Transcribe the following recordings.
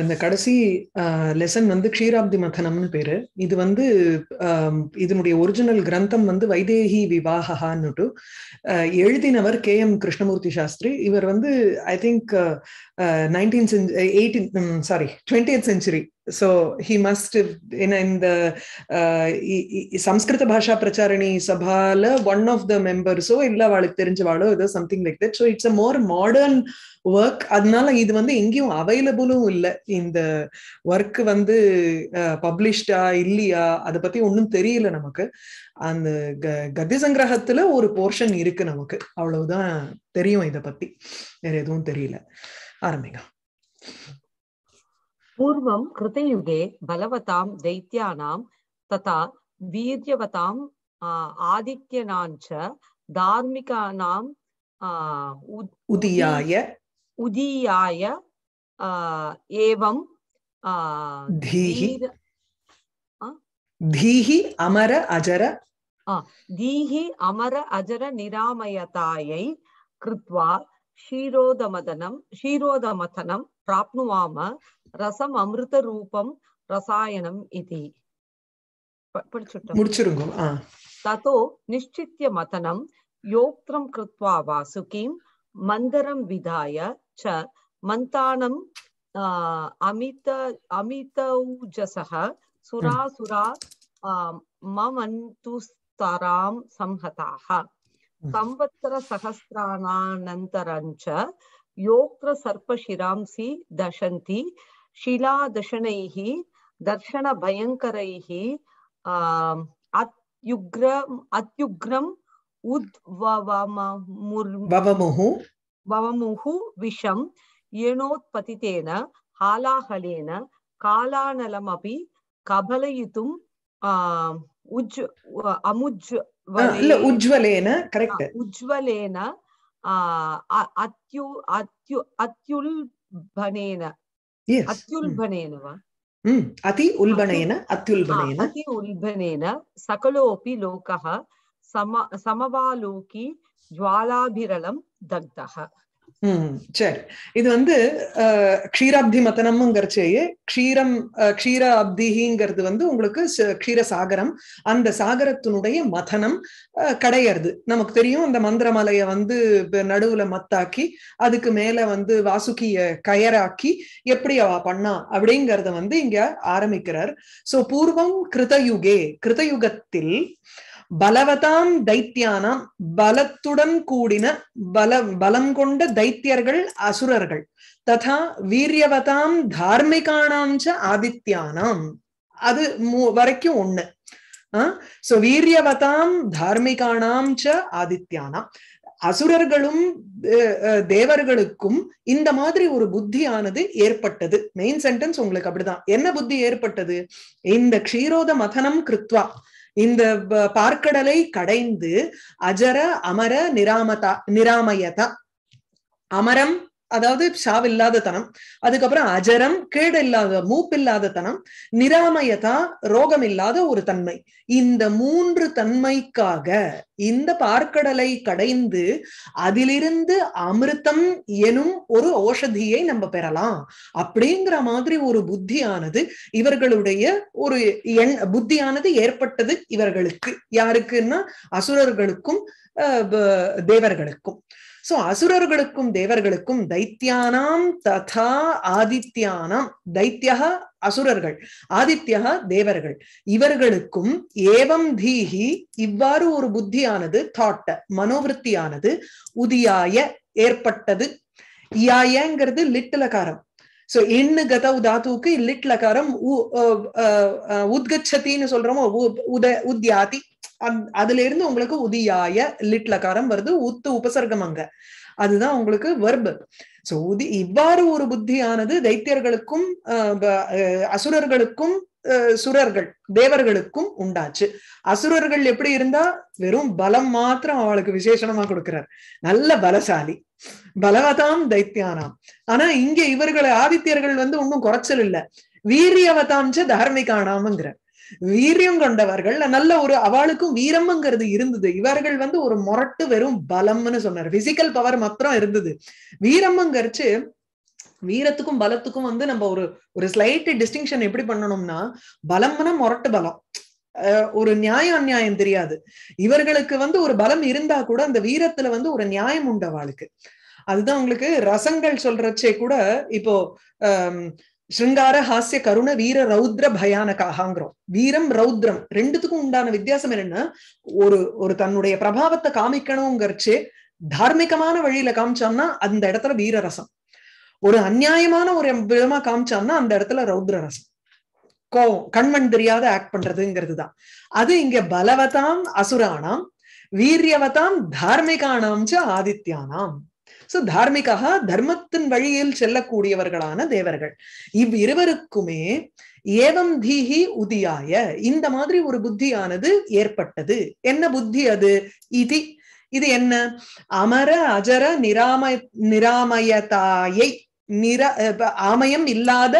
அந்த கடைசி லெசன் வந்து க்ஷீராப்தி மதனம்னு பேரு இது வந்து இதனுடைய ஒரிஜினல் கிரந்தம் வந்து வைதேகி விவாகான்னுட்டு எழுதினவர் கே எம் கிருஷ்ணமூர்த்தி சாஸ்திரி இவர் வந்து ஐ திங்க் நைன்டீன் செஞ்சு eighteen sorry twenty century so he must have in, in the uh, sanskrit bhasha pracharani sabhala one of the members so illa valuk therinjavalo or something like that so it's a more modern work அதனால இது வந்து எங்கேயும் அவைலபிளும் இல்லை இந்த work வந்து பப்ளிஷ்டா இல்லையா அதை பத்தி ஒன்றும் தெரியல நமக்கு அந்த கதி சங்கிரகத்துல ஒரு போர்ஷன் இருக்கு நமக்கு அவ்வளவுதான் தெரியும் இதை பத்தி வேற எதுவும் தெரியல ஆரம்பிங்க पूर्वं कृतयुगे बलवतां दैत्यानां तथा वीर्यवताम् आदित्यनाञ्च धार्मिकानां उदीयाय उदीयाय एवं धीः धीः अमर अजर धीः अमर अजर निरामयतायै कृत्वा क्षीरोदमदनं क्षीरोदमथनं प्राप्नुवाम ரசம் அமிர்த ரூபம் ரசாயனம் இது படிச்சுட்டோம் நிச்சித்திய மதனம் யோக்திரம் கிருத்வா வாசுகிம் மந்தரம் விதாய ச மந்தானம் அமித அமிதௌஜசக மமந்துஸ்தராம் சம்ஹதாக யோக்திர தசந்தி शीलादशनैः दर्शनभयङ्करैः अत्युग्रम् अत्युग्रम् उद्ववमुः ववमुः विषम् येणोत्पतितेन हालाहलेन कालानलमपि कबलयितुं उज् अमुज् उज्ज्वलेन करेक्ट् उज्ज्वलेन अत्यु अत्यु अत्युल्भनेन अत्युल्बणेन hmm. वा hmm. अति लोकः समवालोकी ज्वालाभिरलं दग्धः உம் சரி இது வந்து க்ஷீராப்தி மத்தனம்ங்கிறச்சேயே க்ஷீரம் க்ஷீர அப்திங்கிறது வந்து உங்களுக்கு க்ஷீர சாகரம் அந்த சாகரத்தினுடைய மதனம் கடையறது நமக்கு தெரியும் அந்த மந்திரமலையை வந்து நடுவுல மத்தாக்கி அதுக்கு மேல வந்து வாசுகிய கயராக்கி எப்படி அவ பண்ணா அப்படிங்கறத வந்து இங்க ஆரம்பிக்கிறார் சோ பூர்வம் கிருதயுகே கிருதயுகத்தில் பலவதாம் தைத்தியானாம் பலத்துடன் கூடின பல பலம் கொண்ட தைத்தியர்கள் அசுரர்கள் ததா வீரியவதாம் தார்மிகானாம் ச ஆதித்யானாம் அது வரைக்கும் ஒண்ணு சோ வீரியவதாம் தார்மிகானாம் ச ஆதித்யானாம் அசுரர்களும் தேவர்களுக்கும் இந்த மாதிரி ஒரு புத்தியானது ஏற்பட்டது மெயின் சென்டென்ஸ் உங்களுக்கு அப்படிதான் என்ன புத்தி ஏற்பட்டது இந்த க்ஷீரோத மதனம் கிருத்வா இந்த பார்க்கடலை கடைந்து அஜர அமர நிராமதா நிராமயதா அமரம் அதாவது சாவில்லாத தனம் அதுக்கப்புறம் அஜரம் கேடு இல்லாத மூப்பில்லாத தனம் நிராமயதா ரோகம் இல்லாத ஒரு தன்மை இந்த மூன்று தன்மைக்காக இந்த பார்க்கடலை கடைந்து அதிலிருந்து அமிர்தம் எனும் ஒரு ஓஷதியை நம்ம பெறலாம் அப்படிங்கிற மாதிரி ஒரு புத்தியானது இவர்களுடைய ஒரு எண் புத்தியானது ஏற்பட்டது இவர்களுக்கு யாருக்குன்னா அசுரர்களுக்கும் தேவர்களுக்கும் சோ அசுரர்களுக்கும் தேவர்களுக்கும் தைத்தியானாம் ததா ஆதித்யானாம் தைத்தியா அசுரர்கள் ஆதித்யா தேவர்கள் இவர்களுக்கும் ஏவம் தீஹி இவ்வாறு ஒரு புத்தியானது தாட்ட மனோவிருத்தியானது உதியாய ஏற்பட்டது இயாயங்கிறது லிட்டலகாரம் சோ எண்ணு கத உதாத்துக்கு லிட்லகாரம் உத்கச்சத்தின்னு சொல்றோமோ உத உத்யாதி அதுல இருந்து உங்களுக்கு உதியாய லிட்ல காரம் வருது உத்து உபசர்க்கம் அங்க அதுதான் உங்களுக்கு வர்பு சோ உதி இவ்வாறு ஒரு புத்தியானது தைத்தியர்களுக்கும் அசுரர்களுக்கும் சுரர்கள் தேவர்களுக்கும் உண்டாச்சு அசுரர்கள் எப்படி இருந்தா வெறும் பலம் மாத்திரம் அவளுக்கு விசேஷமா கொடுக்கிறார் நல்ல பலசாலி பலவதாம் தைத்தியானாம் ஆனா இங்க இவர்களை ஆதித்யர்கள் வந்து ஒன்னும் குறைச்சல் இல்ல வீரியவதாம் ச தார்மிகானாம்ங்கிற வீரியம் கொண்டவர்கள் நல்ல ஒரு அவளுக்கும் வீரம்ங்கிறது இருந்தது இவர்கள் வந்து ஒரு முரட்டு வெறும் பலம்னு சொன்னார் பிசிக்கல் பவர் மாத்திரம் இருந்தது வீரம்ங்கிறச்சு வீரத்துக்கும் பலத்துக்கும் வந்து நம்ம ஒரு ஒரு ஸ்லைட் டிஸ்டிங்ஷன் எப்படி பண்ணணும்னா பலம்னா முரட்டு பலம் ஒரு நியாயம் அநியாயம் தெரியாது இவர்களுக்கு வந்து ஒரு பலம் இருந்தா கூட அந்த வீரத்துல வந்து ஒரு நியாயம் உண்டு அவளுக்கு அதுதான் உங்களுக்கு ரசங்கள் சொல்றச்சே கூட இப்போ ஸ்ருங்கார ஹாஸ்ய கருண வீர ரௌத்ர பயானகாகாங்கிறோம் வீரம் ரௌத்ரம் ரெண்டுத்துக்கும் உண்டான வித்தியாசம் என்னன்னா ஒரு ஒரு தன்னுடைய பிரபாவத்தை காமிக்கணுங்கிறச்சு தார்மிகமான வழியில காமிச்சோம்னா அந்த இடத்துல வீர ரசம் ஒரு அந்நியாயமான ஒரு விதமா காமிச்சோம்னா அந்த இடத்துல ரௌத்ர ரசம் கோவம் கண்மண் தெரியாத ஆக்ட் பண்றதுங்கிறது தான் அது இங்க பலவதாம் அசுரானாம் வீரியவதாம் தார்மிகானாம் ஆதித்யானாம் சோ தார்மிகா தர்மத்தின் வழியில் செல்லக்கூடியவர்களான தேவர்கள் இவ் இருவருக்குமே ஏவம் தீஹி உதியாய இந்த மாதிரி ஒரு புத்தியானது ஏற்பட்டது என்ன புத்தி அது இது இது என்ன அமர அஜர நிராமய நிராமயதாயை நிர ஆமயம் இல்லாத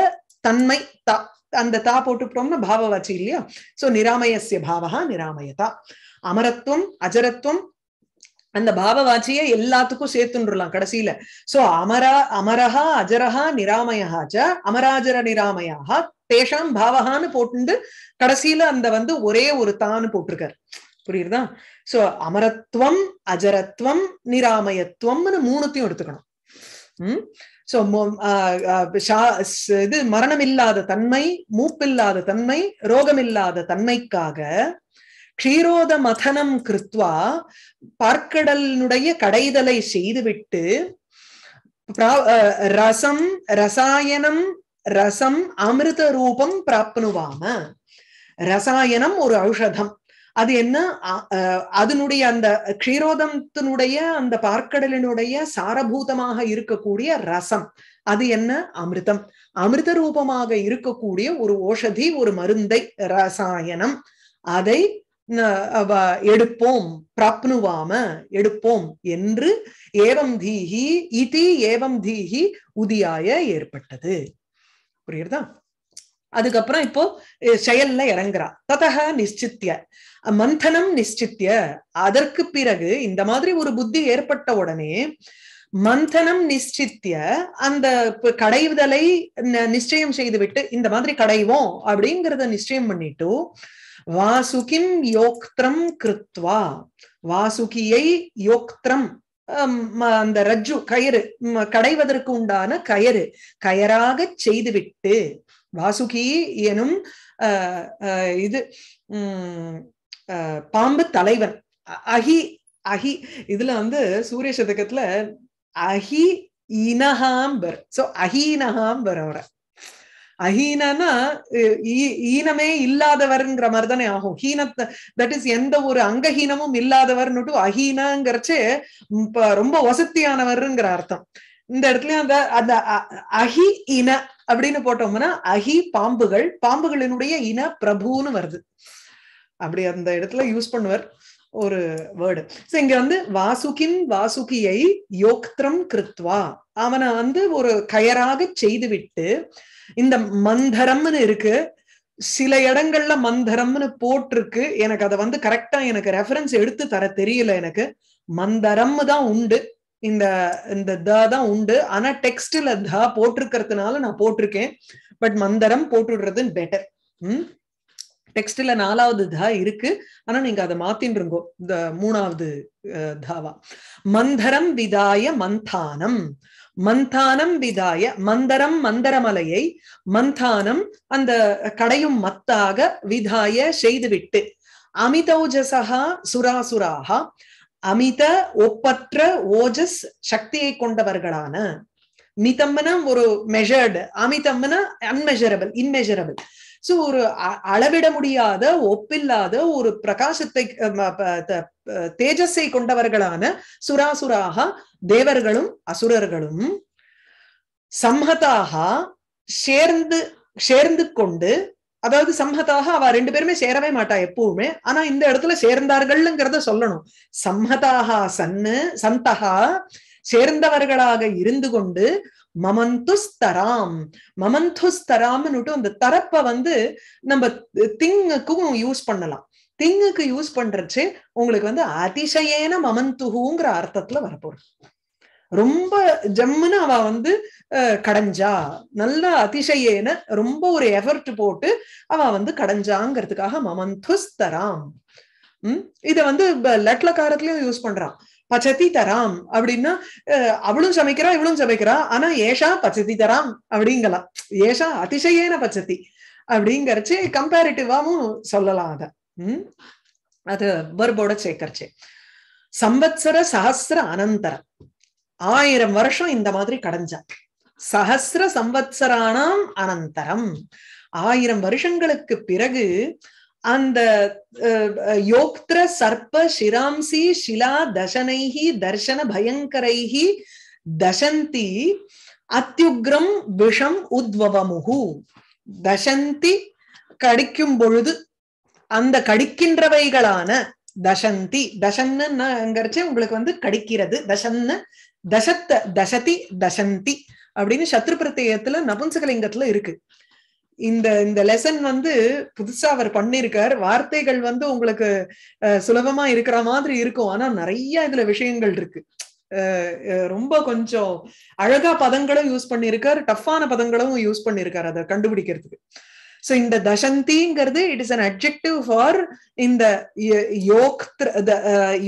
தன்மை தா அந்த தா பாவ பாவவாச்சு இல்லையா சோ நிராமயசிய பாவகா நிராமயதா அமரத்துவம் அஜரத்துவம் அந்த பாபவாச்சியை எல்லாத்துக்கும் சேர்த்துன்றலாம் கடைசியில சோ அமரா அமரஹா அஜரஹா நிராமயாச்ச அமராஜர நிராமயாக தேஷாம் பாவகான்னு போட்டு கடைசியில அந்த வந்து ஒரே ஒரு தான்னு போட்டிருக்காரு புரியுதா சோ அமரத்துவம் அஜரத்துவம் நிராமயத்துவம்னு மூணுத்தையும் எடுத்துக்கணும் உம் சோ இது மரணமில்லாத தன்மை மூப்பில்லாத தன்மை ரோகமில்லாத தன்மைக்காக க்ஷீரோத மதனம் கிருத்வா பார்க்கடலினுடைய கடைதலை செய்துவிட்டு ரசம் ரசாயனம் ரசம் அமிர்த ரூபம் பிராப்னுவாம ரசாயனம் ஒரு ஔஷதம் அது என்ன அதனுடைய அந்த க்ஷீரோதத்தினுடைய அந்த பார்க்கடலினுடைய சாரபூதமாக இருக்கக்கூடிய ரசம் அது என்ன அமிர்தம் அமிர்த ரூபமாக இருக்கக்கூடிய ஒரு ஓஷதி ஒரு மருந்தை ரசாயனம் அதை எடுப்போம் பிராப்னுவாம எடுப்போம் என்று ஏவம் தீஹி இதி ஏவம் தீஹி உதியாய ஏற்பட்டது புரியுறதா அதுக்கப்புறம் இப்போ செயல்ல இறங்குறா ததக நிச்சித்திய மந்தனம் நிச்சித்திய அதற்கு பிறகு இந்த மாதிரி ஒரு புத்தி ஏற்பட்ட உடனே மந்தனம் நிச்சித்திய அந்த கடைவுதலை நிச்சயம் செய்துவிட்டு இந்த மாதிரி கடைவோம் அப்படிங்கறத நிச்சயம் பண்ணிட்டு வாசுகிம் யோக்திரம் கிருத்வா வாசுகியை யோக்திரம் அந்த ரஜ்ஜு கயிறு கடைவதற்கு உண்டான கயிறு கயராக செய்துவிட்டு வாசுகி எனும் இது பாம்பு தலைவன் அஹி அஹி இதுல வந்து சூரிய சதகத்துல அஹி இனஹாம்பர் சோ அஹீனஹாம்பர் அவரை அஹீனனா ஈனமே இல்லாதவர்ங்கிற மாதிரி தானே ஆகும் ஹீனத்தை தட் இஸ் எந்த ஒரு அங்கஹீனமும் இல்லாதவர்னுட்டு அஹீனாங்கிறச்சு ரொம்ப வசத்தியானவர்ங்கிற அர்த்தம் இந்த இடத்துலயும் அந்த அந்த அஹி இன அப்படின்னு போட்டோம்னா அஹி பாம்புகள் பாம்புகளினுடைய இன பிரபுன்னு வருது அப்படி அந்த இடத்துல யூஸ் பண்ணுவார் ஒரு வேர்டு சோ இங்க வந்து வாசுகின் வாசுகியை யோக்திரம் கிருத்வா அவனை வந்து ஒரு கயராக செய்துவிட்டு இந்த மந்தரம்னு இருக்கு சில இடங்கள்ல மந்தரம்னு போட்டிருக்கு எனக்கு அதை வந்து கரெக்டா எனக்கு ரெஃபரன்ஸ் எடுத்து தர தெரியல எனக்கு மந்தரம் தான் உண்டு இந்த இந்த த தான் உண்டு ஆனா டெக்ஸ்ட்ல த போட்டிருக்கிறதுனால நான் போட்டிருக்கேன் பட் மந்தரம் போட்டுடுறதுன்னு பெட்டர் டெக்ஸ்ட்ல நாலாவது தா இருக்கு ஆனா நீங்க அதை மாத்தின்றுங்கோ இந்த மூணாவது தாவா மந்தரம் விதாய மந்தானம் மந்தானம் விதாய மந்தரம் மந்தரமலையை மந்தானம் அந்த கடையும் மத்தாக விதாய செய்துவிட்டு அமிதௌஜசகா சுராசுராக அமித ஒப்பற்ற ஓஜஸ் சக்தியை கொண்டவர்களான மிதம்னா ஒரு மெஷர்டு அமிதம்னா அன்மெஷரபிள் இன்மெஷரபிள் சோ ஒரு அளவிட முடியாத ஒப்பில்லாத ஒரு பிரகாசத்தை தேஜஸை கொண்டவர்களான சுராசுராக தேவர்களும் அசுரர்களும் சம்ஹதாக சேர்ந்து சேர்ந்து கொண்டு அதாவது சம்மதாக அவ ரெண்டு பேருமே சேரவே மாட்டா எப்பவுமே ஆனா இந்த இடத்துல சேர்ந்தார்கள்ங்கிறத சொல்லணும் சம்மதாக சன்னு சந்தகா சேர்ந்தவர்களாக இருந்து கொண்டு மமந்துஸ்தராம் மமந்துஸ்தராம்னுட்டு அந்த தரப்ப வந்து நம்ம திங்குக்கும் யூஸ் பண்ணலாம் திங்குக்கு யூஸ் பண்றச்சு உங்களுக்கு வந்து அதிசயேன மமந்துகுங்கிற அர்த்தத்துல வரப்போகுது ரொம்ப ஜம்முன்னு அவ வந்து கடைஞ்சா நல்ல அதிசயேன ரொம்ப ஒரு எஃபர்ட் போட்டு அவ வந்து கடைஞ்சாங்கிறதுக்காக மமந்துஸ்தராம் உம் இத வந்து லட்லக்காரத்திலயும் யூஸ் பண்றான் பச்சதி தராம் அப்படின்னா அவளும் சமைக்கிறா இவளும் சமைக்கிறா ஆனா ஏஷா பச்சதி தராம் அப்படிங்கலாம் ஏஷா அதிசயேன பச்சதி அப்படிங்கறச்சு கம்பேரிட்டிவாவும் சொல்லலாம் அதை உம் அது வர்போட சேர்க்கறச்சு சம்பத்சர சஹசிர அனந்தரம் ஆயிரம் வருஷம் இந்த மாதிரி கடைஞ்சா சஹசிர சம்பத்சரானாம் அனந்தரம் ஆயிரம் வருஷங்களுக்கு பிறகு அந்த யோக்திர சர்ப்ப ஷிராம்சி ஷிலா தசனைஹி தர்ஷன பயங்கரைஹி தசந்தி அத்தியுக்ரம் விஷம் உத்வவமுகு தசந்தி கடிக்கும் பொழுது அந்த கடிக்கின்றவைகளான தசந்தி தசன்னுங்கிறச்சு உங்களுக்கு வந்து கடிக்கிறது தசன்னு தசத்த தசதி தசந்தி அப்படின்னு சத்ரு பிரத்தியத்துல நபுன்சகலிங்கத்துல இருக்கு இந்த இந்த லெசன் வந்து புதுசா அவர் பண்ணிருக்கார் வார்த்தைகள் வந்து உங்களுக்கு சுலபமா இருக்கிற மாதிரி இருக்கும் ஆனா நிறைய இதுல விஷயங்கள் இருக்கு ரொம்ப கொஞ்சம் அழகா பதங்களும் யூஸ் பண்ணிருக்கார் டஃப்பான பதங்களும் யூஸ் பண்ணிருக்காரு அதை கண்டுபிடிக்கிறதுக்கு ஸோ இந்த தசந்திங்கிறது it is an objective for இந்த யோக்திர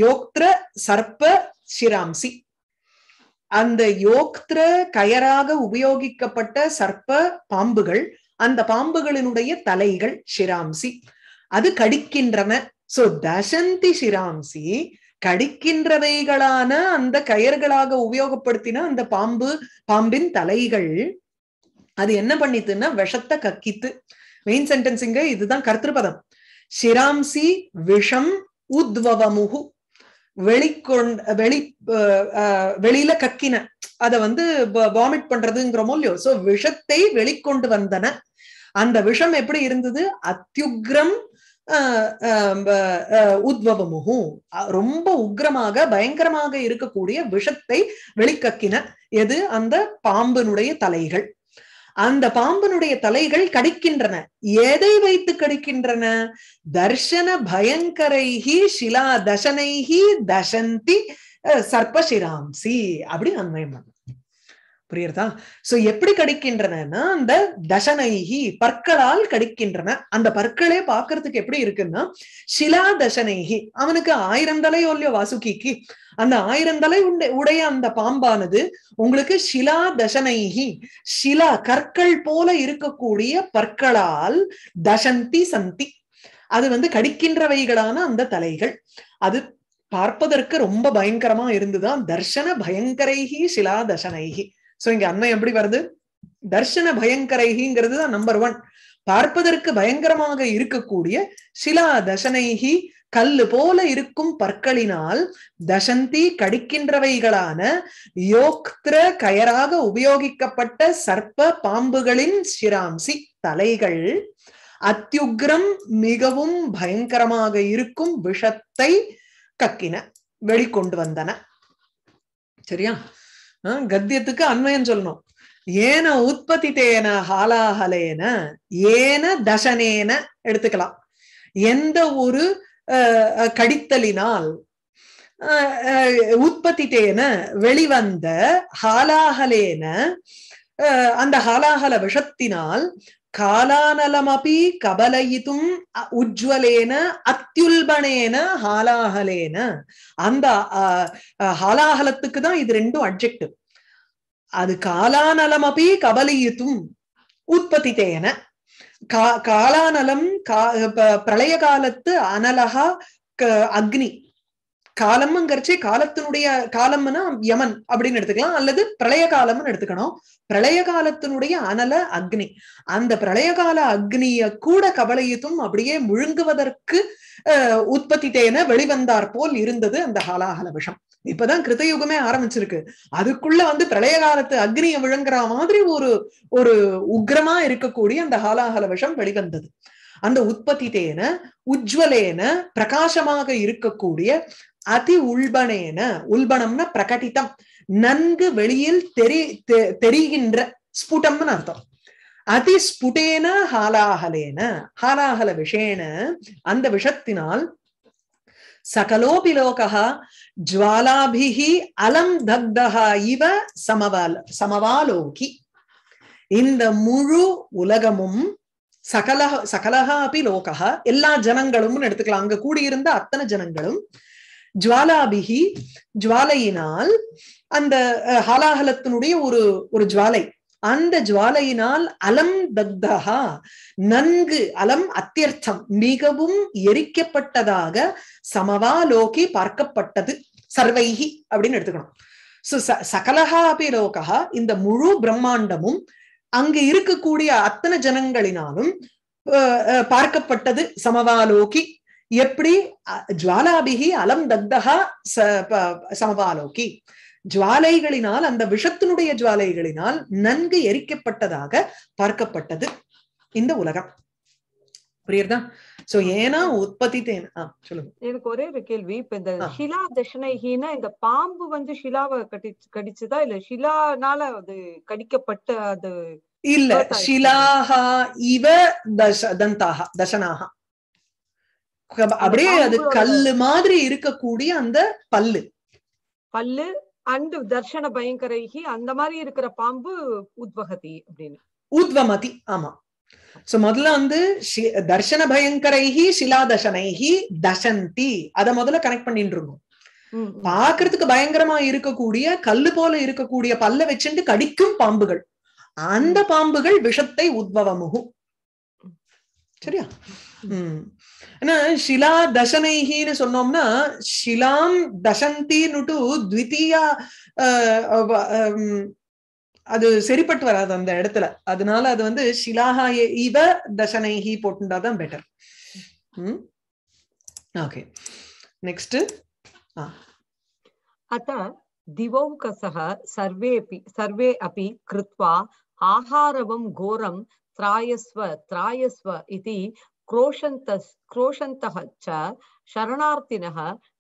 யோக்திர சர்ப்ப சிராம்சி அந்த யோக்திர கயராக உபயோகிக்கப்பட்ட சர்ப்ப பாம்புகள் அந்த பாம்புகளினுடைய தலைகள் ஷிராம்சி அது கடிக்கின்றன சோ தசந்தி ஷிராம்சி கடிக்கின்றவைகளான அந்த கயர்களாக உபயோகப்படுத்தின அந்த பாம்பு பாம்பின் தலைகள் அது என்ன பண்ணித்துன்னா விஷத்தை கக்கித்து மெயின் சென்டென்சிங்க இதுதான் கர்த்திருபதம் ஷிராம்சி விஷம் உத்வவமுகு வெளிக்கொண்ட வெளி வெளியில கக்கின அத வந்து வாமிட் பண்றதுங்கிறோமோ இல்லையோ சோ விஷத்தை வெளிக்கொண்டு வந்தன அந்த விஷம் எப்படி இருந்தது அத்தியுக்ரம் உத்வபமுகும் ரொம்ப உக்ரமாக பயங்கரமாக இருக்கக்கூடிய விஷத்தை வெளிக்கக்கின எது அந்த பாம்பினுடைய தலைகள் அந்த பாம்பனுடைய தலைகள் கடிக்கின்றன எதை வைத்து கடிக்கின்றன தர்ஷன பயங்கரைஹி சிலா தசனைஹி தசந்தி சர்பசிராம்சி அப்படின்னு அன்மயம் பண்ண புரியுறதா சோ எப்படி கடிக்கின்றனன்னா அந்த தசனைஹி பற்களால் கடிக்கின்றன அந்த பற்களே பாக்குறதுக்கு எப்படி இருக்குன்னா சிலா தசனைஹி அவனுக்கு ஆயிரம் தலையோ இல்லையோ வாசுகிக்கு அந்த ஆயிரம் தலை உண்டை உடைய அந்த பாம்பானது உங்களுக்கு ஷிலா தசனைகி ஷிலா கற்கள் போல இருக்கக்கூடிய பற்களால் தசந்தி சந்தி அது வந்து கடிக்கின்றவைகளான அந்த தலைகள் அது பார்ப்பதற்கு ரொம்ப பயங்கரமா இருந்துதான் தர்ஷன பயங்கரைகி சிலா தசனைகி சோ இங்க அன்மை எப்படி வருது தர்ஷன பயங்கரைகிங்கிறது தான் நம்பர் ஒன் பார்ப்பதற்கு பயங்கரமாக இருக்கக்கூடிய சிலா தசனைகி கல்லு போல இருக்கும் பற்களினால் தசந்தி கடிக்கின்றவைகளான யோக்திர கயராக உபயோகிக்கப்பட்ட சர்ப்ப பாம்புகளின் சிராம்சி தலைகள் அத்தியுக்ரம் மிகவும் பயங்கரமாக இருக்கும் விஷத்தை கக்கின வெளிக்கொண்டு வந்தன சரியா கத்தியத்துக்கு அன்வயம் சொல்லணும் ஏன உற்பத்தி தேன ஹாலாஹலேன ஏன தசனேன எடுத்துக்கலாம் எந்த ஒரு கடித்தலினால் உற்பத்திட்டேன வெளிவந்த ஹாலாகலேன அந்த ஹாலாகல விஷத்தினால் காலானலமபி கபலயித்தும் உஜ்வலேன அத்தியுல்பனேன ஹாலாகலேன அந்த ஹாலாகலத்துக்கு தான் இது ரெண்டும் அப்ஜெக்டிவ் அது காலானலமபி கபலயித்தும் உற்பத்தித்தேன கா காலானலம் கா பிரளய காலத்து அனலகா அக்னி காலம்ங்கிறச்சே காலத்தினுடைய காலம்னா யமன் அப்படின்னு எடுத்துக்கலாம் அல்லது பிரளய காலம்னு எடுத்துக்கணும் பிரளய காலத்தினுடைய அனல அக்னி அந்த பிரளய கால அக்னிய கூட கவலையுதும் அப்படியே முழுங்குவதற்கு உற்பத்தி தேன வெளிவந்தார் போல் இருந்தது அந்த காலாகல விஷம் இப்பதான் கிருதயுகமே ஆரம்பிச்சிருக்கு அதுக்குள்ள வந்து பிரளய காலத்து அக்னியை விழுங்குற மாதிரி ஒரு ஒரு உக்ரமா இருக்கக்கூடிய அந்த ஹாலாஹல விஷம் வெளிவந்தது அந்த உற்பத்தி தேன உஜ்வலேன பிரகாசமாக இருக்கக்கூடிய அதி உள்பனேன உள்பனம்னா பிரகட்டித்தம் நன்கு வெளியில் தெரி தெரிகின்ற ஸ்புட்டம்னு அர்த்தம் அதி ஸ்புடேன ஹாலாஹலேன ஹாலாஹல விஷேன அந்த விஷத்தினால் சகலோபி லோகா ஜுவாலாபிஹி அலம் தக்தா இவ சமவால சமவாலோகி இந்த முழு உலகமும் சகல சகலகா அப்படி லோகா எல்லா ஜனங்களும் எடுத்துக்கலாம் அங்க கூடியிருந்த அத்தனை ஜனங்களும் ஜுவாலாபிகி ஜுவாலையினால் அந்த ஹலாஹலத்தினுடைய ஒரு ஒரு ஜுவாலை அந்த ஜுவாலையினால் அலம் தக்தகா நன்கு அலம் அத்தியர்த்தம் மிகவும் எரிக்கப்பட்டதாக சமவாலோகி பார்க்கப்பட்டது சர்வைகி அப்படின்னு எடுத்துக்கணும் சோ சகலகா அபி லோகா இந்த முழு பிரம்மாண்டமும் அங்கு இருக்கக்கூடிய அத்தனை ஜனங்களினாலும் பார்க்கப்பட்டது சமவாலோகி எப்படி ஜுவாலாபிகி அலம் தக்தகா சமவாலோகி ஜுவாலைகளினால் அந்த விஷத்தினுடைய ஜுவாலைகளினால் நன்கு எரிக்கப்பட்டதாக பார்க்கப்பட்டது இந்த உலகம் புரியுறதா சோ ஏன்னா உற்பத்தி சொல்லுங்க எனக்கு ஒரே ஒரு கேள்வி இப்ப இந்த ஷிலா தட்சணைகினா இந்த பாம்பு வந்து ஷிலாவை கடி கடிச்சுதா இல்ல ஷிலானால அது கடிக்கப்பட்ட அது இல்ல ஷிலாஹா இவ தஷ தந்தாக தசனாக அப்படியே அது கல்லு மாதிரி இருக்கக்கூடிய அந்த பல்லு பல்லு அண்டு தர்ஷன பயங்கரைகி அந்த மாதிரி இருக்கிற பாம்பு உத்வகதி அப்படின்னு ஊத்வமதி ஆமா சோ முதல்ல வந்து தர்ஷன பயங்கரைகி சிலாதசனைகி தசந்தி அத முதல்ல கனெக்ட் பண்ணிட்டு இருக்கோம் பாக்குறதுக்கு பயங்கரமா இருக்கக்கூடிய கல்லு போல இருக்கக்கூடிய பல்ல வச்சுட்டு கடிக்கும் பாம்புகள் அந்த பாம்புகள் விஷத்தை உத்பவமுகு சரியா உம் ஆனா ஷிலா தசனைகின்னு சொன்னோம்னா ஷிலாம் தசந்தின்னுட்டு த்விதீயா அது சரிப்பட்டு வராது அந்த இடத்துல அதனால அது வந்து ஷிலாஹா இவ தசனைகி போட்டுண்டாதான் பெட்டர் ஓகே நெக்ஸ்ட் அத்த திவௌகசः सर्वेपि सर्वे अपि कृत्वा आहारवं घोरं त्रायस्व त्रायस्व इति क्रोशंत क्रोशन्तः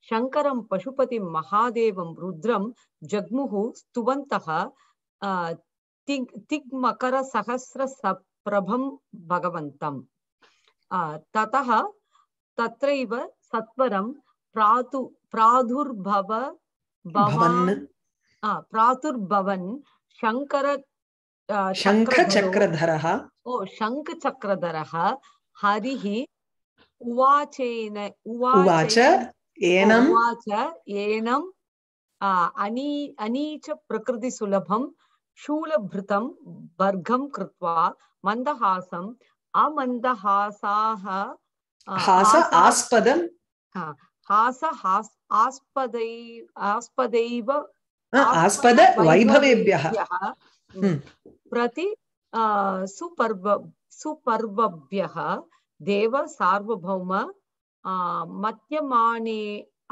शंकर पशुपति महादेव रुद्रम जग्मु स्तुवंत तिग्मकर सहस्र सभम भगवत ततः तत्रैव सत्वरं प्रातु प्रादुर्भव ओ हरिः उवाचेन उवाच उवाच अनी अनीच प्रकृतिसुलभं शूलभृतं वर्गं कृत्वा मन्दहासम् अमन्दहासाः हास हास हास आस्पदैव आस्पद वैभवेभ्यः प्रति सुपर्व सुपर्वभ्य देव सार्वभौम मत्यमाने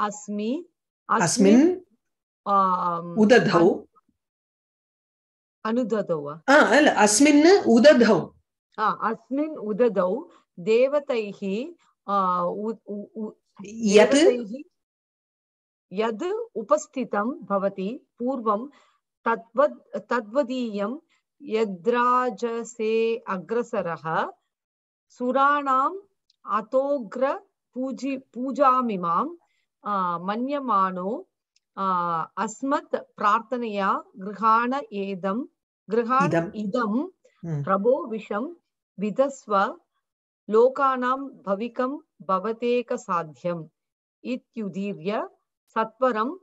अस्मि अस्मिन् उदधौ अनुदधौ अस्मिन् उदधौ अस्मिन् उदधौ देवतैः यत् यद् उपस्थितं भवति पूर्वं तद्वद् तद्वदीयं यद्राजसे अग्रसरः सुराणाम् अतोग्र पूजि पूजामिमां मन्यमानो अस्मत् प्रार्थनया गृहाण एदं गृहाण इदं हम्म। प्रभो विषं विधस्व लोकानां भविकं भवतेकसाध्यम् इत्युदीर्य सत्वरम्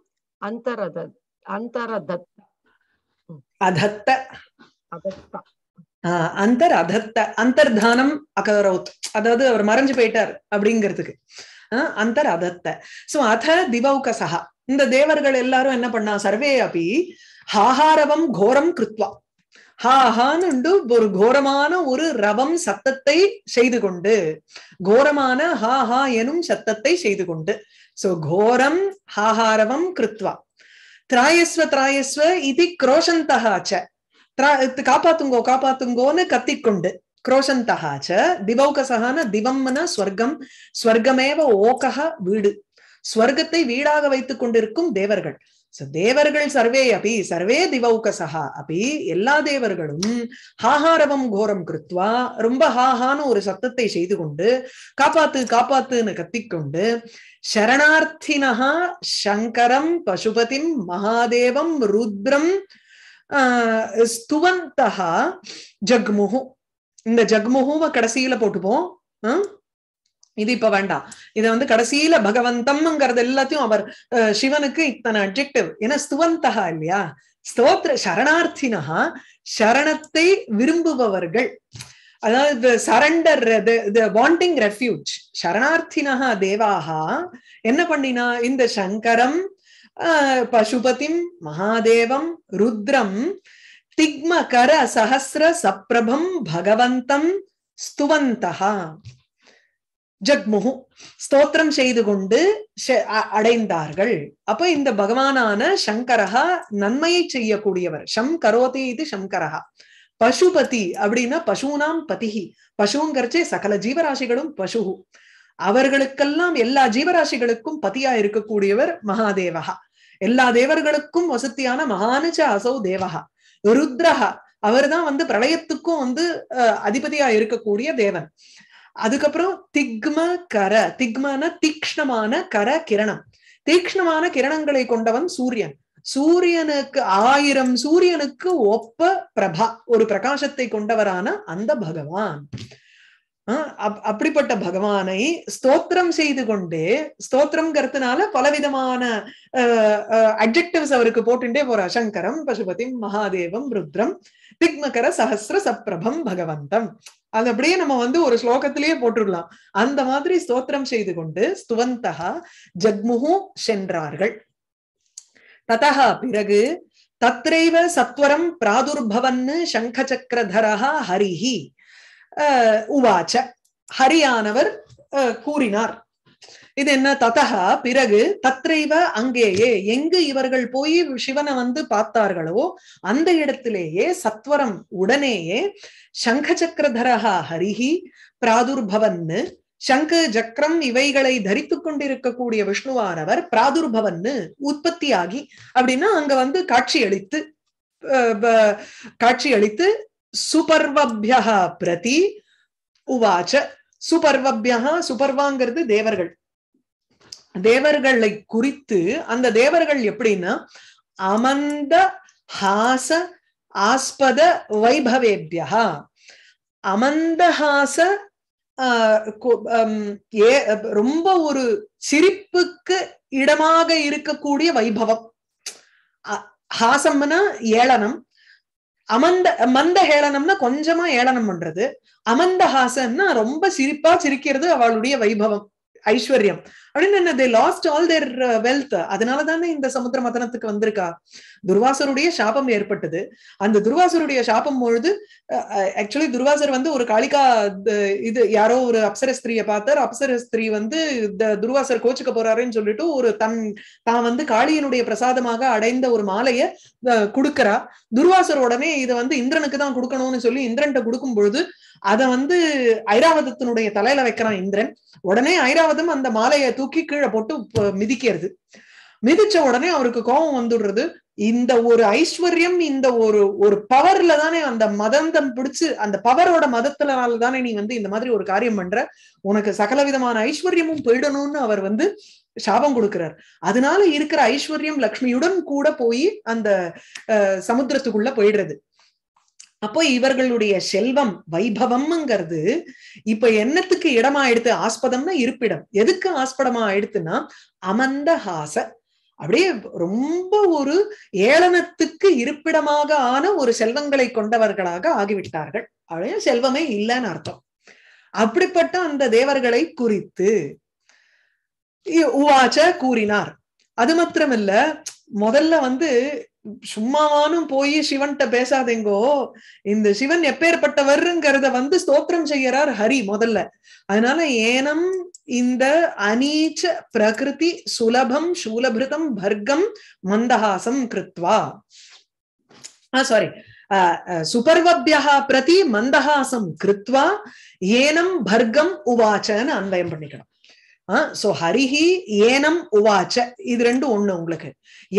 अन्तरदत् अन्तरदत्त अधत्त அந்தர் அதத்த அந்தர்தானம் அகரோத் அதாவது அவர் மறைஞ்சு போயிட்டார் அப்படிங்கிறதுக்கு அந்தர் அதத்த சோ அத திவௌகசகா இந்த தேவர்கள் எல்லாரும் என்ன பண்ணா சர்வே அபி ஹாஹாரவம் கோரம் கிருத்வா ஹாஹான்னு ஒரு கோரமான ஒரு ரவம் சத்தத்தை செய்து கொண்டு கோரமான ஹாஹா எனும் சத்தத்தை செய்து கொண்டு சோ கோரம் ஹாஹாரவம் கிருத்வா திராயஸ்வ திராயஸ்வ இது குரோஷந்தகாச்ச காப்பாத்துங்கோ காப்பாத்துங்கோன்னு கத்திக்கொண்டு ಕ್ರೋಶಂತಹಾಚ ದಿವೌಕಸಹಾನ ದಿವಮ್ಮನ ಸ್ವರ್ಗಂ ಸ್ವರ್ಗಮೇವ ஓகஹ வீடு ஸ்வர்க்கத்தை வீடாக வைத்துக் கொண்டிருக்கும் தேவர்கள் தேவர்கள் சர்வே அபி சர்வே திவௌகசஹா அபி எல்லா தேவர்களும் ஹாஹாரவம் கோரம் கிருத்வா ரொம்ப ஹாஹான்னு ஒரு சத்தத்தை செய்து கொண்டு காப்பாத்து காப்பாத்துன்னு கத்திக்கொண்டு சரணார்த்தினா சங்கரம் பசுபதிம் மகாதேவம் ருத்ரம் ஸ்துவந்தஹா ஜக்முஹு இந்த ஜக்முஹுவ கடைசியில போட்டுப்போம் இது இப்ப வேண்டாம் இத வந்து கடைசியில பகவந்தம்ங்கிறது எல்லாத்தையும் அவர் சிவனுக்கு இத்தனை அப்ஜெக்டிவ் ஏன்னா ஸ்துவந்தா இல்லையா ஸ்தோத்ர சரணார்த்தினஹா சரணத்தை விரும்புபவர்கள் அதாவது சரண்டர் வாண்டிங் ரெஃப்யூஜ் சரணார்த்தினா தேவாகா என்ன பண்ணினா இந்த சங்கரம் பசுபதிம் மகாதேவம் ருத்ரம் திக்மகர சஹசிர சப்ரபம் பகவந்தம் ஸ்துவந்தா ஜக்முகு ஸ்தோத்திரம் செய்து கொண்டு அடைந்தார்கள் அப்ப இந்த பகவானான சங்கரஹா நன்மையை செய்யக்கூடியவர் ஷம் கரோதி இது சங்கரஹா பசுபதி அப்படின்னா பசுனாம் பதிகி பசுங்கிறச்சே சகல ஜீவராசிகளும் பசு அவர்களுக்கெல்லாம் எல்லா ஜீவராசிகளுக்கும் பதியா இருக்கக்கூடியவர் மகாதேவகா எல்லா தேவர்களுக்கும் வசதியான மகானுஜ அசௌ தேவகா ருத்ரஹா அவர் தான் வந்து பிரளயத்துக்கும் வந்து அதிபதியா இருக்கக்கூடிய தேவன் அதுக்கப்புறம் திக்ம கர திக்மான தீக்ஷ்ணமான கர கிரணம் தீக்ஷ்ணமான கிரணங்களை கொண்டவன் சூரியன் சூரியனுக்கு ஆயிரம் சூரியனுக்கு ஒப்ப பிரபா ஒரு பிரகாசத்தை கொண்டவரான அந்த பகவான் அப்படிப்பட்ட பகவானை ஸ்தோத்திரம் செய்து கொண்டே ஸ்தோத்திரம்ங்கிறதுனால பலவிதமான அப்ஜெக்டிவ்ஸ் அவருக்கு போட்டுட்டே போற அசங்கரம் பசுபதி மகாதேவம் ருத்ரம் திக்மகர சஹசிர சப்ரபம் பகவந்தம் அது அப்படியே நம்ம வந்து ஒரு ஸ்லோகத்திலேயே போட்டுடலாம் அந்த மாதிரி ஸ்தோத்திரம் செய்து கொண்டு ஸ்துவந்தா ஜக்முகு சென்றார்கள் ததா பிறகு தத்ரைவ சத்வரம் பிராதுர்பவன்னு சக்கரதரஹா ஹரிஹி உவாச்ச ஹரியானவர் கூறினார் இது என்ன ததகா பிறகு தத்ரைவ அங்கேயே எங்கு இவர்கள் போய் சிவனை வந்து பார்த்தார்களோ அந்த இடத்திலேயே சத்வரம் உடனேயே சங்க சக்கரதரஹா ஹரிஹி பிராதுர்பவன்னு சங்கு சக்கரம் இவைகளை தரித்து கொண்டிருக்கக்கூடிய விஷ்ணுவானவர் பிராதுர்பவன்னு உற்பத்தியாகி அப்படின்னா அங்க வந்து காட்சி அளித்து காட்சி அளித்து சுபர்வபியா பிரதி உவாச்ச சுபர்வபியா சுபர்வாங்கிறது தேவர்கள் தேவர்களை குறித்து அந்த தேவர்கள் எப்படின்னா அமந்த ஹாச ஆஸ்பத வைபவேபியா அமந்தஹாச ஏ ரொம்ப ஒரு சிரிப்புக்கு இடமாக இருக்கக்கூடிய வைபவம் ஹாசம்னா ஏளனம் அமந்த மந்த ஹேளனம்னா கொஞ்சமா ஏளனம் பண்றது அமந்த ஹாசன்னா ரொம்ப சிரிப்பா சிரிக்கிறது அவளுடைய வைபவம் ஐஸ்வர்யம் அப்படின்னு they lost all their wealth அதனால தானே இந்த சமுத்திர மதனத்துக்கு வந்திருக்கா துர்வாசருடைய சாபம் ஏற்பட்டது அந்த துர்வாசருடைய சாபம் பொழுது ஆக்சுவலி துர்வாசர் வந்து ஒரு காளிகா இது யாரோ ஒரு அப்சர ஸ்திரியை பார்த்தார் அப்சர ஸ்திரீ வந்து துர்வாசர் கோச்சுக்க போறாருன்னு சொல்லிட்டு ஒரு தன் தான் வந்து காளியனுடைய பிரசாதமாக அடைந்த ஒரு மாலைய கொடுக்கறா துர்வாசர் உடனே இதை வந்து இந்திரனுக்கு தான் கொடுக்கணும்னு சொல்லி இந்திரன்ட்ட கொடுக்கும் பொழுது அதை வந்து ஐராவதத்தினுடைய தலையில வைக்கிறான் இந்திரன் உடனே ஐராவதம் அந்த மாலையை தூக்கி கீழே போட்டு மிதிக்கிறது மிதிச்ச உடனே அவருக்கு கோபம் வந்துடுறது இந்த ஒரு ஐஸ்வர்யம் இந்த ஒரு ஒரு பவர்ல தானே அந்த மதந்தம் பிடிச்சு அந்த பவரோட மதத்துலனால தானே நீ வந்து இந்த மாதிரி ஒரு காரியம் பண்ற உனக்கு சகல விதமான ஐஸ்வர்யமும் போயிடணும்னு அவர் வந்து சாபம் கொடுக்கிறார் அதனால இருக்கிற ஐஸ்வர்யம் லக்ஷ்மியுடன் கூட போய் அந்த சமுத்திரத்துக்குள்ள போயிடுறது அப்போ இவர்களுடைய செல்வம் வைபவம்ங்கிறது இப்ப என்னத்துக்கு இடமா ஆயிடுத்து ஆஸ்பதம்னா இருப்பிடம் எதுக்கு ஆஸ்படமா ஆயிடுத்துன்னா அமந்த ஹாச அப்படியே ரொம்ப ஒரு ஏளனத்துக்கு இருப்பிடமாக ஆன ஒரு செல்வங்களை கொண்டவர்களாக ஆகிவிட்டார்கள் அப்படியே செல்வமே இல்லைன்னு அர்த்தம் அப்படிப்பட்ட அந்த தேவர்களை குறித்து உவாச்ச கூறினார் அது மாத்திரமில்ல முதல்ல வந்து சும்மாவானும் போய் சிவன்கிட்ட பேசாதேங்கோ இந்த சிவன் எப்பேற்பட்டவருங்கிறத வந்து ஸ்தோத்திரம் செய்யறார் ஹரி முதல்ல அதனால ஏனம் இந்த அநீச்ச பிரகிருதி சுலபம் சூலபிருதம் பர்க்கம் மந்தஹாசம் கிருத்வா ஆஹ் சாரி சுபர்வபியா பிரதி மந்தஹாசம் கிருத்வா ஏனம் பர்க்கம் உவாச்சன்னு அந்தயம் பண்ணிக்கணும் சோ ஹரிஹி ஏனம் உவாச்ச இது ரெண்டு ஒண்ணு உங்களுக்கு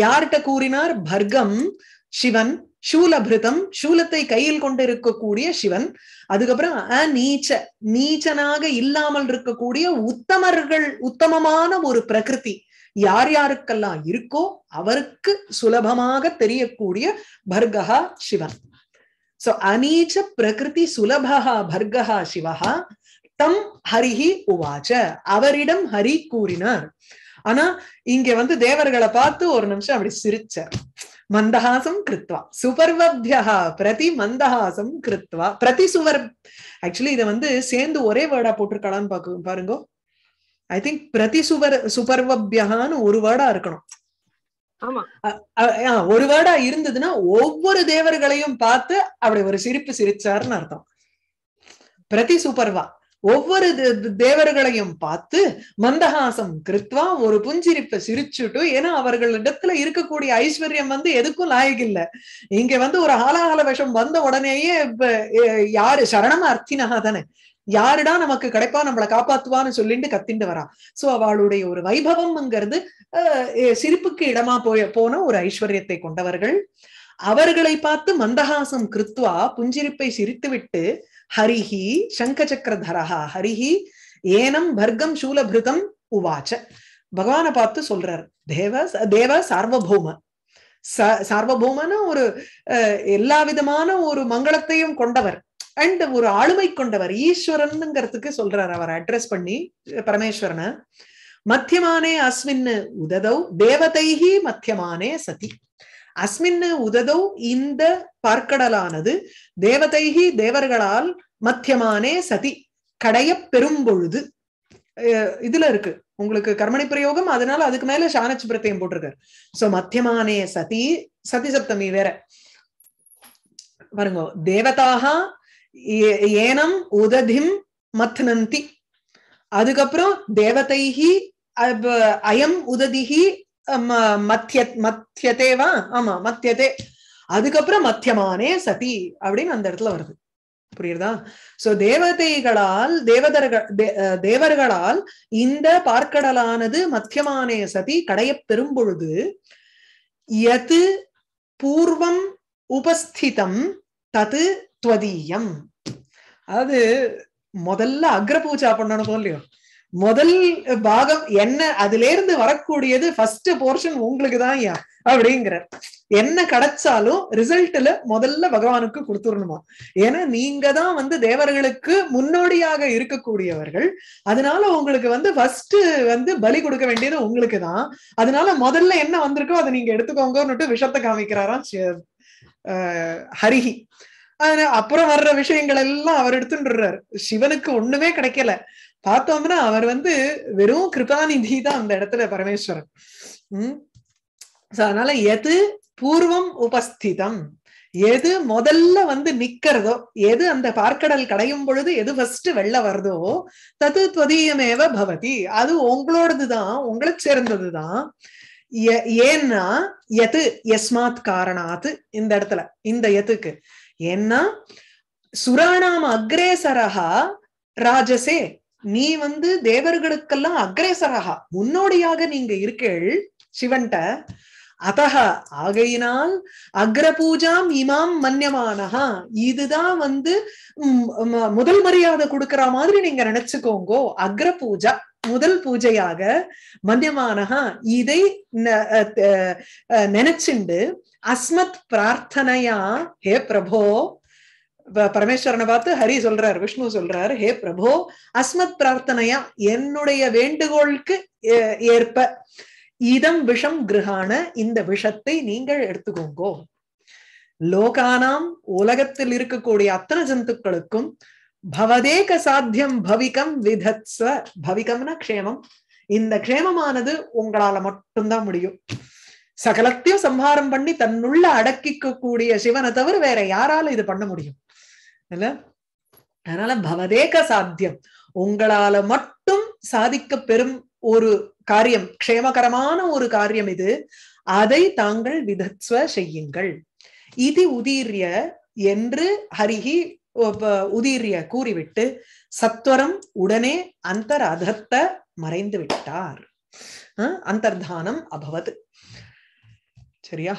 யார்கிட்ட கூறினார் பர்கம் சிவன் சூலபிருதம் சூலத்தை கையில் கொண்டு இருக்கக்கூடிய சிவன் அதுக்கப்புறம் நீச்ச நீச்சனாக இல்லாமல் இருக்கக்கூடிய உத்தமர்கள் உத்தமமான ஒரு பிரகிருதி யார் யாருக்கெல்லாம் இருக்கோ அவருக்கு சுலபமாக தெரியக்கூடிய பர்கஹா சிவன் சோ அநீச்ச பிரகிருதி சுலபகா பர்கஹா சிவஹா தம் ஹரிஹி உவாச்ச அவரிடம் ஹரி கூறினார் ஆனா இங்க வந்து தேவர்களை பார்த்து ஒரு நிமிஷம் அப்படி சிரிச்ச மந்தஹாசம் கிருத்வா சுபர்வத்யா பிரதி மந்தஹாசம் கிருத்வா பிரதி சுவர் ஆக்சுவலி இதை வந்து சேர்ந்து ஒரே வேர்டா போட்டிருக்கலான்னு பாக்கு பாருங்கோ ஐ திங்க் பிரதி சுவர் சுபர்வபியகான்னு ஒரு வேர்டா இருக்கணும் ஆமா ஒரு வேர்டா இருந்ததுன்னா ஒவ்வொரு தேவர்களையும் பார்த்து அப்படி ஒரு சிரிப்பு சிரிச்சாருன்னு அர்த்தம் பிரதி சுபர்வா ஒவ்வொரு தேவர்களையும் பார்த்து மந்தஹாசம் கிருத்வா ஒரு புஞ்சிரிப்பை சிரிச்சுட்டு ஏன்னா அவர்களிடத்துல இருக்கக்கூடிய ஐஸ்வர்யம் வந்து எதுக்கும் லாயகில்ல இங்க வந்து ஒரு ஆலாகல விஷம் வந்த உடனேயே யாரு சரணமா அர்த்தினகா தானே யாருடா நமக்கு கிடைப்பா நம்மளை காப்பாத்துவான்னு சொல்லிட்டு கத்திண்டு வரா சோ அவளுடைய ஒரு வைபவம்ங்கிறது சிரிப்புக்கு இடமா போய் போன ஒரு ஐஸ்வர்யத்தை கொண்டவர்கள் அவர்களை பார்த்து மந்தஹாசம் கிருத்வா புஞ்சிரிப்பை சிரித்து விட்டு ஹரிஹி சங்கச்சக்கரதரா ஹரிஹி ஏனம் பர்கம் சூலபிருதம் உவாச்ச பகவானை பார்த்து சொல்றார் தேவ தேவ சார்வபௌம சார்வபௌமன ஒரு எல்லா விதமான ஒரு மங்களத்தையும் கொண்டவர் அண்ட் ஒரு ஆளுமை கொண்டவர் ஈஸ்வரன்ங்கிறதுக்கு சொல்றார் அவர் அட்ரஸ் பண்ணி பரமேஸ்வரனை மத்தியமானே அஸ்வின் உததௌ தேவதைஹி மத்தியமானே சதி அஸ்மின் உததோ இந்த பார்க்கடலானது தேவதைகி தேவர்களால் மத்தியமானே சதி கடைய பெரும் பொழுது இதுல இருக்கு உங்களுக்கு கர்மணி பிரயோகம் அதனால அதுக்கு மேல சாணச்சு பிரத்தியம் போட்டிருக்காரு சோ மத்தியமானே சதி சதி சப்தமி வேற பாருங்க தேவதாக ஏனம் உததிம் மத்னந்தி அதுக்கப்புறம் தேவதைகி அயம் உததிகி மத்திய வா ஆமா மத்தியதே அதுக்கப்புறம் மத்தியமானே சதி அப்படின்னு அந்த இடத்துல வருது புரியுதா சோ தேவதைகளால் தேவதர்கள் தேவர்களால் இந்த பார்க்கடலானது மத்தியமானே சதி கடைய பெறும் பொழுது எது பூர்வம் உபஸ்திதம் தது துவதீயம் அது முதல்ல அக்ரபூஜா பண்ணணும் இல்லையோ முதல் பாகம் என்ன அதுல இருந்து வரக்கூடியது ஃபர்ஸ்ட் போர்ஷன் உங்களுக்கு தான் அப்படிங்கிறார் என்ன கிடைச்சாலும் ரிசல்ட்ல முதல்ல பகவானுக்கு கொடுத்துடணுமா ஏன்னா நீங்க தான் வந்து தேவர்களுக்கு முன்னோடியாக இருக்கக்கூடியவர்கள் அதனால உங்களுக்கு வந்து ஃபர்ஸ்ட் வந்து பலி கொடுக்க வேண்டியது உங்களுக்கு தான் அதனால முதல்ல என்ன வந்திருக்கோ அதை நீங்க எடுத்துக்கோங்கன்னுட்டு விஷத்தை காமிக்கிறாராம் ஹரிஹி அப்புறம் வர்ற விஷயங்கள் எல்லாம் அவர் எடுத்துன்றாரு சிவனுக்கு ஒண்ணுமே கிடைக்கல பார்த்தோம்னா அவர் வந்து வெறும் கிருபாநிதி தான் அந்த இடத்துல பரமேஸ்வரன் உம் அதனால எது பூர்வம் உபஸ்திதம் எது முதல்ல வந்து நிக்கிறதோ எது அந்த பார்க்கடல் கடையும் பொழுது எது ஃபர்ஸ்ட் வெள்ள வருதோ தது துவதீயமேவ பவதி அது உங்களோடது தான் உங்களை சேர்ந்ததுதான் ஏன்னா எது எஸ்மாத் காரணாத்து இந்த இடத்துல இந்த எதுக்கு ஏன்னா சுராணாம் அக்ரேசரஹா ராஜசே நீ வந்து தேவர்களுக்கெல்லாம் அக்ரேசராக முன்னோடியாக நீங்க இருக்கீள் சிவன்ட அத ஆகையினால் அக்ர பூஜாம் இமாம் மன்னியமானஹா இதுதான் வந்து முதல் மரியாதை கொடுக்கற மாதிரி நீங்க நினைச்சுக்கோங்கோ பூஜா முதல் பூஜையாக மன்னியமானஹா இதை நினைச்சுண்டு அஸ்மத் பிரார்த்தனையா ஹே பிரபோ பரமேஸ்வரனை பார்த்து ஹரி சொல்றார் விஷ்ணு சொல்றாரு ஹே பிரபோ அஸ்மத் பிரார்த்தனையா என்னுடைய வேண்டுகோளுக்கு ஏற்ப இதம் விஷம் கிரகான இந்த விஷத்தை நீங்கள் எடுத்துக்கோங்கோ லோகானாம் உலகத்தில் இருக்கக்கூடிய அத்தனை ஜந்துக்களுக்கும் பவதேக சாத்தியம் பவிக்கம் விதத்ஸ பவிக்கம்னா க்ஷேமம் இந்த க்ஷேமமானது உங்களால மட்டும்தான் முடியும் சகலத்தையும் சம்ஹாரம் பண்ணி தன்னுள்ள அடக்கிக்க கூடிய சிவனை தவிர வேற யாரால இது பண்ண முடியும் இல்ல அதனால பவதேக சாத்தியம் உங்களால மட்டும் சாதிக்க பெறும் ஒரு காரியம் க்ஷேமகரமான ஒரு காரியம் இது அதை தாங்கள் விதத்வ செய்யுங்கள் இது உதீரிய என்று ஹரிகி உதீரிய கூறிவிட்டு சத்வரம் உடனே அந்தர் அதத்த மறைந்து விட்டார் அந்தர்தானம் அபவது சரியா